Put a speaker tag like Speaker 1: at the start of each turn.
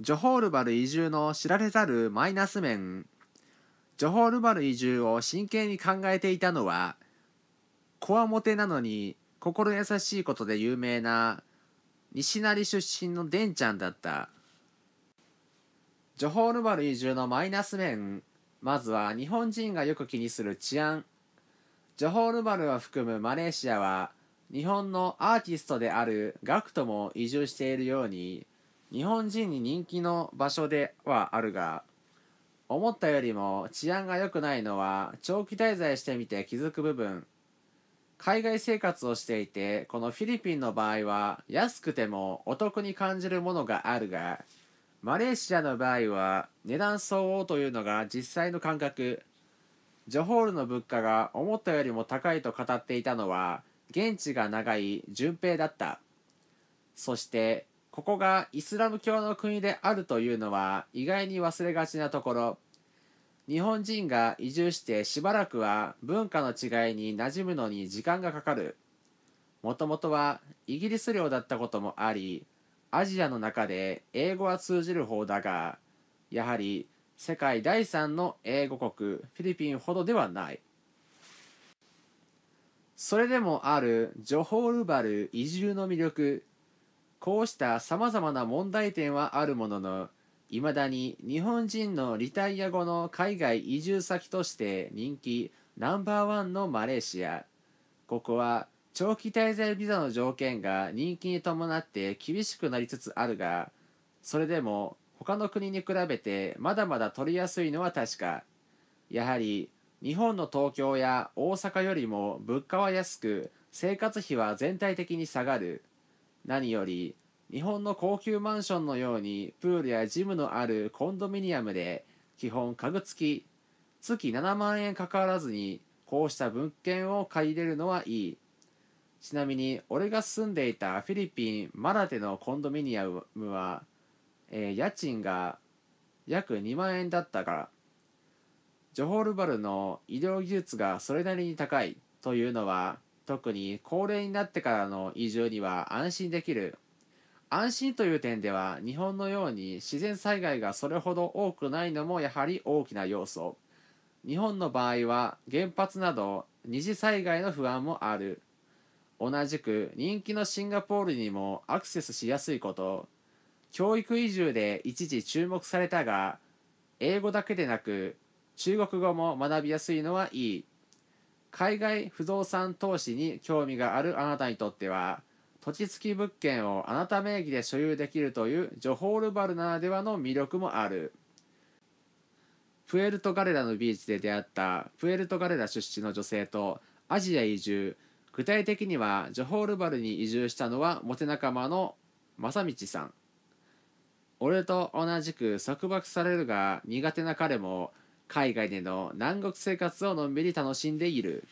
Speaker 1: ジョホールバル移住の知られざるマイナス面ジョホールバル移住を真剣に考えていたのはこわもてなのに心優しいことで有名な西成出身のデンちゃんだったジョホールバル移住のマイナス面まずは日本人がよく気にする治安ジョホールバルを含むマレーシアは日本のアーティストであるガクトも移住しているように日本人に人気の場所ではあるが思ったよりも治安が良くないのは長期滞在してみて気づく部分海外生活をしていてこのフィリピンの場合は安くてもお得に感じるものがあるがマレーシアの場合は値段相応というのが実際の感覚ジョホールの物価が思ったよりも高いと語っていたのは現地が長い順平だったそしてここがイスラム教の国であるというのは意外に忘れがちなところ日本人が移住してしばらくは文化の違いに馴染むのに時間がかかるもともとはイギリス領だったこともありアジアの中で英語は通じる方だがやはり世界第3の英語国フィリピンほどではないそれでもあるジョホールバル移住の魅力こうした様々な問題点はあるものの、いまだに日本人のリタイア後の海外移住先として人気ナンバーワンのマレーシア。ここは長期滞在ビザの条件が人気に伴って厳しくなりつつあるが、それでも他の国に比べてまだまだ取りやすいのは確か。やはり日本の東京や大阪よりも物価は安く生活費は全体的に下がる。何より日本の高級マンションのようにプールやジムのあるコンドミニアムで基本家具付き月7万円かかわらずにこうした物件を借りれるのはいいちなみに俺が住んでいたフィリピンマラテのコンドミニアムは、えー、家賃が約2万円だったからジョホールバルの医療技術がそれなりに高いというのは特に高齢になってからの移住には安心できる安心という点では日本のように自然災害がそれほど多くないのもやはり大きな要素日本の場合は原発など二次災害の不安もある同じく人気のシンガポールにもアクセスしやすいこと教育移住で一時注目されたが英語だけでなく中国語も学びやすいのはいい海外不動産投資に興味があるあなたにとっては土地付き物件をあなた名義で所有できるというジョホールバルならではの魅力もあるプエルトガレラのビーチで出会ったプエルトガレラ出身の女性とアジア移住具体的にはジョホールバルに移住したのはモテ仲間の正道さん俺と同じく束縛されるが苦手な彼も海外での南国生活をのんびり楽しんでいる